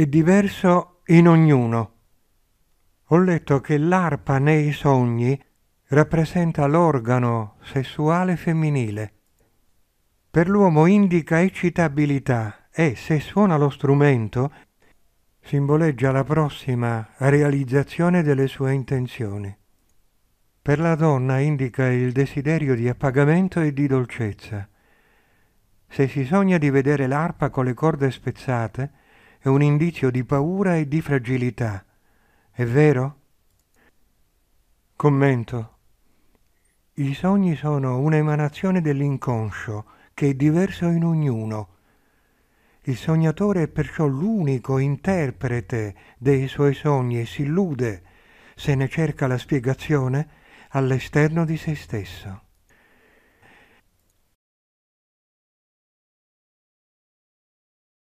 è diverso in ognuno. Ho letto che l'arpa nei sogni rappresenta l'organo sessuale femminile. Per l'uomo indica eccitabilità e, se suona lo strumento, simboleggia la prossima realizzazione delle sue intenzioni. Per la donna indica il desiderio di appagamento e di dolcezza. Se si sogna di vedere l'arpa con le corde spezzate, è un indizio di paura e di fragilità. È vero? Commento. I sogni sono un'emanazione dell'inconscio che è diverso in ognuno. Il sognatore è perciò l'unico interprete dei suoi sogni e si illude, se ne cerca la spiegazione, all'esterno di se stesso.